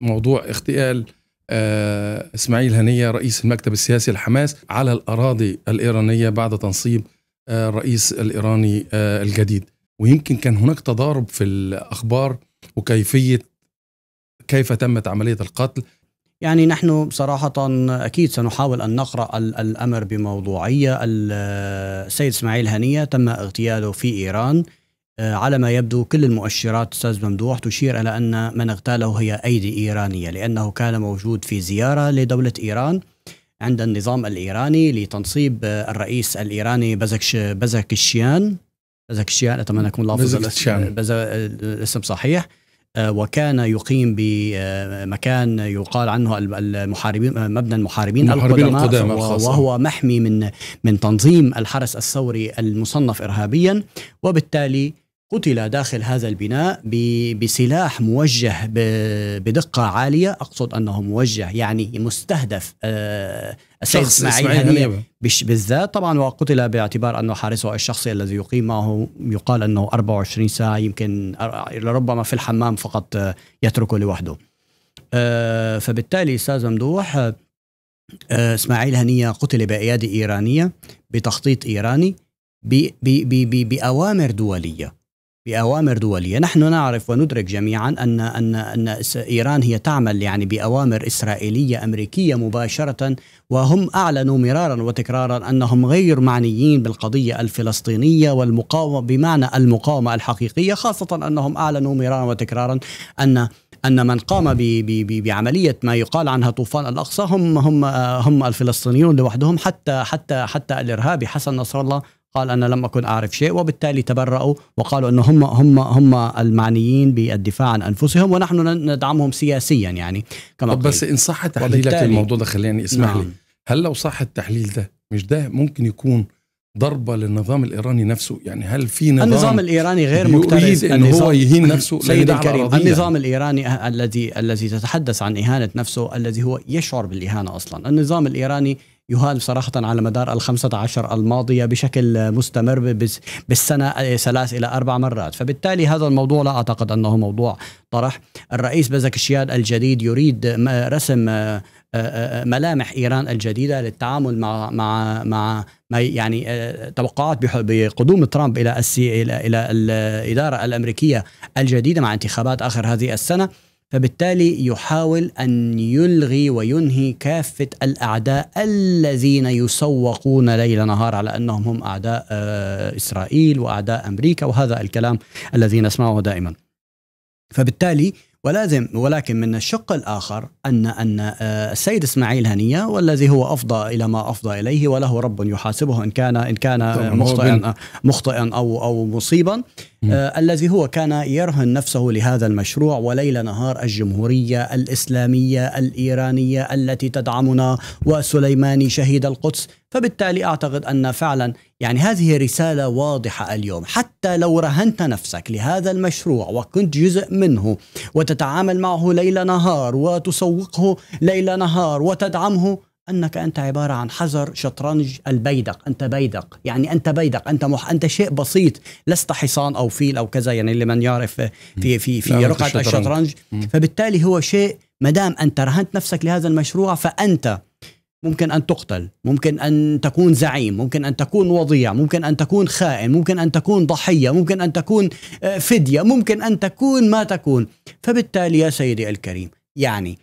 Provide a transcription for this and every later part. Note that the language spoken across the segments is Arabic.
موضوع اغتيال آه، اسماعيل هنيه رئيس المكتب السياسي لحماس على الاراضي الايرانيه بعد تنصيب آه، الرئيس الايراني آه، الجديد ويمكن كان هناك تضارب في الاخبار وكيفيه كيف تمت عمليه القتل يعني نحن صراحة أكيد سنحاول أن نقرأ الأمر بموضوعية السيد إسماعيل هنية تم اغتياله في إيران آه، على ما يبدو كل المؤشرات استاذ ممدوح تشير الى ان من اغتاله هي ايدي ايرانيه لانه كان موجود في زياره لدوله ايران عند النظام الايراني لتنصيب الرئيس الايراني بزكش بزكشيان بزكشيان اتمنى اكون لافظ آه، الاسم صحيح آه، وكان يقيم بمكان يقال عنه المحاربين مبنى المحاربين, المحاربين القدماء, القدماء وهو محمي من من تنظيم الحرس الثوري المصنف ارهابيا وبالتالي قتل داخل هذا البناء بسلاح موجه بدقة عالية أقصد أنه موجه يعني مستهدف آه، السيد إسماعيل بالذات طبعا وقتل باعتبار أنه حارسه الشخصي الذي يقيم معه يقال أنه 24 ساعة يمكن ربما في الحمام فقط آه، يتركه لوحده آه، فبالتالي أستاذ ممدوح إسماعيل هنية قتل بأيادي إيرانية بتخطيط إيراني بأوامر دولية بأوامر دولية نحن نعرف وندرك جميعا أن, أن, أن إيران هي تعمل يعني بأوامر إسرائيلية أمريكية مباشرة وهم أعلنوا مرارا وتكرارا أنهم غير معنيين بالقضية الفلسطينية والمقاومة بمعنى المقاومة الحقيقية خاصة أنهم أعلنوا مرارا وتكرارا أن أن من قام بـ بـ بعملية ما يقال عنها طوفان الأقصى هم هم هم الفلسطينيون لوحدهم حتى حتى حتى الإرهابي حسن نصر الله قال انا لم اكن اعرف شيء وبالتالي تبرأوا وقالوا انه هم هم هم المعنيين بالدفاع عن انفسهم ونحن ندعمهم سياسيا يعني كما طب بس ان صح تحليلك الموضوع ده خليني اسمح نعم. لي هل لو صح التحليل ده مش ده ممكن يكون ضربه للنظام الايراني نفسه يعني هل في نظام النظام الايراني غير مكترث ان هو يهين نفسه سيد الكريم النظام الايراني الذي الذي تتحدث عن اهانه نفسه الذي هو يشعر بالاهانه اصلا النظام الايراني يهال صراحة على مدار الخمسة عشر الماضية بشكل مستمر بالسنة ثلاث آه، إلى أربع مرات فبالتالي هذا الموضوع لا أعتقد أنه موضوع طرح الرئيس بزكشياد الجديد يريد رسم آه، آه، ملامح ايران الجديده للتعامل مع مع مع ما يعني توقعات بقدوم ترامب الى الى الى الاداره الامريكيه الجديده مع انتخابات اخر هذه السنه فبالتالي يحاول أن يلغي وينهي كافة الأعداء الذين يسوقون ليل نهار على أنهم هم أعداء آه، إسرائيل وأعداء أمريكا وهذا الكلام الذي نسمعه دائما فبالتالي ولازم ولكن من الشق الاخر ان ان آه، السيد اسماعيل هنيه والذي هو افضى الى ما افضى اليه وله رب يحاسبه ان كان ان كان مخطئا مخطئا او او مصيبا آه الذي هو كان يرهن نفسه لهذا المشروع وليل نهار الجمهورية الإسلامية الإيرانية التي تدعمنا وسليماني شهيد القدس فبالتالي أعتقد أن فعلا يعني هذه رسالة واضحة اليوم حتى لو رهنت نفسك لهذا المشروع وكنت جزء منه وتتعامل معه ليل نهار وتسوقه ليل نهار وتدعمه انك انت عباره عن حجر شطرنج البيدق، انت بيدق، يعني انت بيدق، انت مح... انت شيء بسيط، لست حصان او فيل او كذا يعني لمن يعرف في في في رقعه الشطرنج, الشطرنج. فبالتالي هو شيء ما دام انت رهنت نفسك لهذا المشروع فانت ممكن ان تقتل، ممكن ان تكون زعيم، ممكن ان تكون وضيع، ممكن ان تكون خائن، ممكن ان تكون ضحيه، ممكن ان تكون آه، فديه، ممكن ان تكون ما تكون، فبالتالي يا سيدي الكريم يعني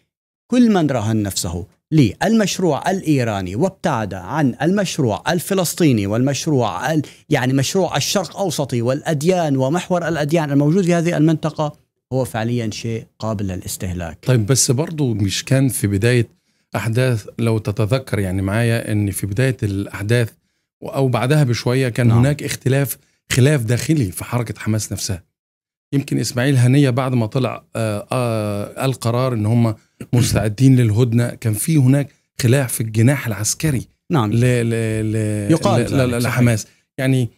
كل من رهن نفسه للمشروع الإيراني وابتعد عن المشروع الفلسطيني والمشروع ال يعني مشروع الشرق أوسطي والأديان ومحور الأديان الموجود في هذه المنطقة هو فعليا شيء قابل للاستهلاك طيب بس برضو مش كان في بداية أحداث لو تتذكر يعني معايا أن في بداية الأحداث أو بعدها بشوية كان نعم. هناك اختلاف خلاف داخلي في حركة حماس نفسها يمكن إسماعيل هنية بعد ما طلع آآ آه، آآ آه، القرار أن هم مستعدين للهدنه كان في هناك خلاف في الجناح العسكري نعم ل ل ل يقال لحماس يعني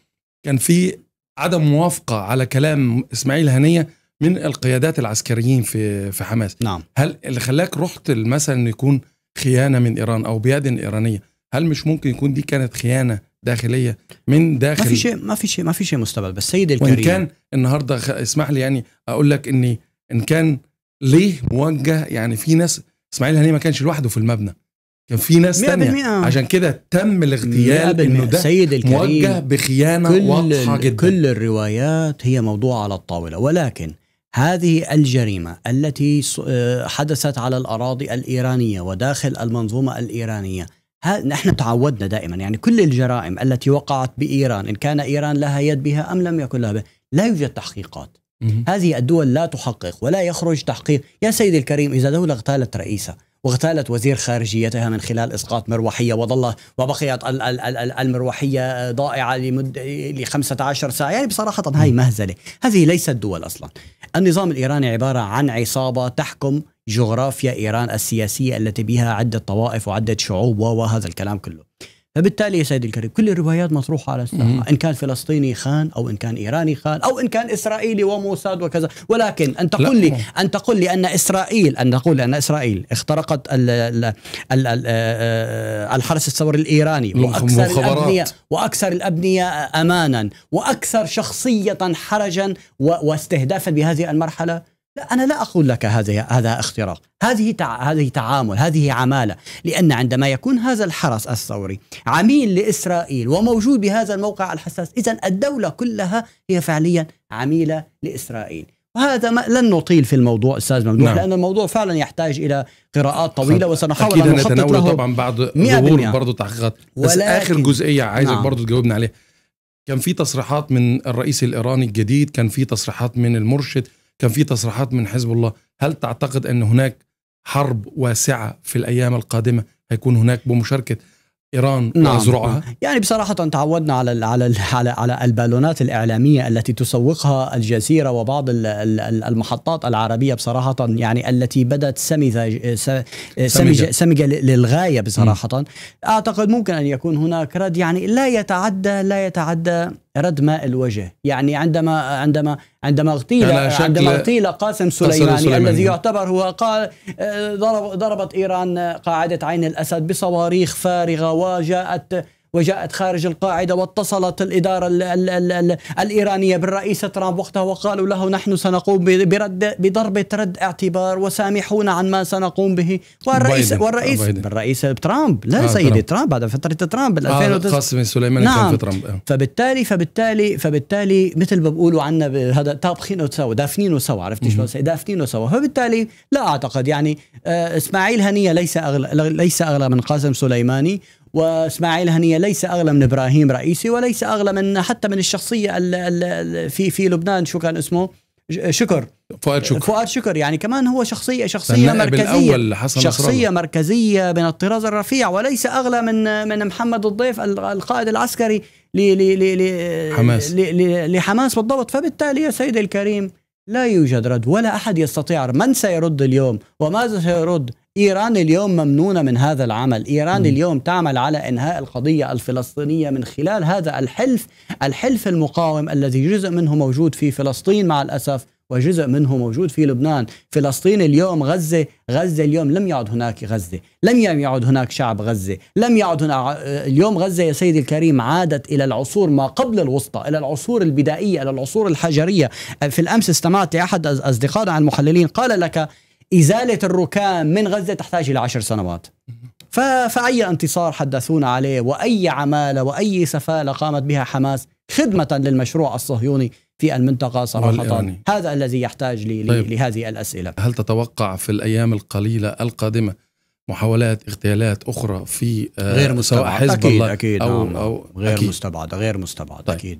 كان في عدم موافقه على كلام اسماعيل هنيه من القيادات العسكريين في في حماس نعم هل اللي خلاك رحت مثلا انه يكون خيانه من ايران او بيد ايرانيه هل مش ممكن يكون دي كانت خيانه داخليه من داخل ما في شيء ما في شيء ما في شيء مستبعد بس سيد الكريم وان كان النهارده اسمح لي يعني اقول لك اني ان كان ليه موجه يعني في ناس اسماعيل هنيه ما كانش لوحده في المبنى كان في ناس تانية عشان كده تم الاغتيال انه ده سيد الكريم موجه بخيانه واضحه جدا كل الروايات هي موضوعه على الطاوله ولكن هذه الجريمه التي آه، حدثت على الاراضي الايرانيه وداخل المنظومه الايرانيه نحن تعودنا دائما يعني كل الجرائم التي وقعت بايران ان كان ايران لها يد بها ام لم يكن لها بها لا يوجد تحقيقات هذه الدول لا تحقق ولا يخرج تحقيق يا سيدي الكريم إذا دولة اغتالت رئيسها واغتالت وزير خارجيتها من خلال اسقاط مروحيه وظل وبقيت المروحيه ضائعه لمده لخمسة 15 ساعه، يعني بصراحه هاي مهزله، هذه ليست دول اصلا. النظام الايراني عباره عن عصابه تحكم جغرافيا ايران السياسيه التي بها عده طوائف وعده شعوب وهذا الكلام كله. فبالتالي يا سيدي الكريم كل الروايات مطروحه على الساحه ان كان فلسطيني خان او ان كان ايراني خان او ان كان اسرائيلي وموساد وكذا ولكن ان تقول لي ان تقول لي ان اسرائيل ان تقول ان اسرائيل اخترقت الـ الـ الـ الـ آه، الحرس الثوري الايراني واكثر الابنيه واكثر الابنيه امانا واكثر شخصيه حرجا واستهدافا بهذه المرحله لا أنا لا أقول لك هذا هذا اختراق، هذه تع... هذه تعامل، هذه عمالة، لأن عندما يكون هذا الحرس الثوري عميل لإسرائيل وموجود بهذا الموقع الحساس، إذا الدولة كلها هي فعليا عميلة لإسرائيل، وهذا ما لن نطيل في الموضوع استاذ ممدوح نعم. لان الموضوع فعلا يحتاج الى قراءات طويله وسنحاول ان نخطط له طبعا بعد ظهور برضه تحقيقات بس ولكن... اخر جزئيه عايزك نعم. برضه تجاوبنا عليها كان في تصريحات من الرئيس الايراني الجديد كان في تصريحات من المرشد كان في تصريحات من حزب الله هل تعتقد أن هناك حرب واسعة في الأيام القادمة هيكون هناك بمشاركة ايران نعم. يعني بصراحه تعودنا على الـ على الـ على, البالونات الاعلاميه التي تسوقها الجزيره وبعض الـ الـ المحطات العربيه بصراحه يعني التي بدت سمجه سمجه, سمجة للغايه بصراحه م. اعتقد ممكن ان يكون هناك رد يعني لا يتعدى لا يتعدى رد ماء الوجه يعني عندما عندما عندما اغتيل عندما اغتيل قاسم سليماني, سليماني الذي يعتبر هو قال ضرب ضربت ايران قاعده عين الاسد بصواريخ فارغه وجاءت وجاءت خارج القاعدة واتصلت الإدارة الـ الـ الـ الـ الإيرانية بالرئيس ترامب وقتها وقالوا له نحن سنقوم برد بضربة رد اعتبار وسامحونا عن ما سنقوم به والرئيس بايدن. والرئيس بايدن. بالرئيس ترامب لا آه سيدي ترامب. ترامب بعد فترة ترامب بال آه قاسم سليماني نعم. كان في ترامب آه. فبالتالي فبالتالي فبالتالي مثل ما بقولوا عنا هذا طابخينه سوا دافنينه سوا عرفت شو دافنينه سوا فبالتالي لا اعتقد يعني آه اسماعيل هنيه ليس أغلى ليس اغلى من قاسم سليماني واسماعيل هنيه ليس اغلى من ابراهيم رئيسي وليس اغلى من حتى من الشخصيه الـ الـ في في لبنان شو كان اسمه شكر فؤاد شكر فؤاد شكر يعني كمان هو شخصيه شخصيه مركزيه حسن شخصيه مركزيه من الطراز الرفيع وليس اغلى من من محمد الضيف القائد العسكري لي لي لي لي حماس لي لي لحماس بالضبط فبالتالي يا سيدي الكريم لا يوجد رد ولا احد يستطيع من سيرد اليوم وماذا سيرد إيران اليوم ممنونة من هذا العمل إيران م. اليوم تعمل على إنهاء القضية الفلسطينية من خلال هذا الحلف الحلف المقاوم الذي جزء منه موجود في فلسطين مع الأسف وجزء منه موجود في لبنان فلسطين اليوم غزة غزة اليوم لم يعد هناك غزة لم يعد هناك شعب غزة لم يعد هنا... اليوم غزة يا سيدي الكريم عادت إلى العصور ما قبل الوسطى إلى العصور البدائية إلى العصور الحجرية في الأمس استمعت لأحد أصدقائنا المحللين قال لك إزالة الركام من غزة تحتاج إلى عشر سنوات فأي انتصار حدثونا عليه وأي عمالة وأي سفالة قامت بها حماس خدمة للمشروع الصهيوني في المنطقة صراحة والإيراني. هذا الذي يحتاج لي طيب. لهذه الأسئلة هل تتوقع في الأيام القليلة القادمة محاولات اغتيالات أخرى في آه، غير مستبعد حزب أكيد الله أكيد أو, نعم،, نعم. أو غير أكيد. مستبعد غير مستبعد طيب. أكيد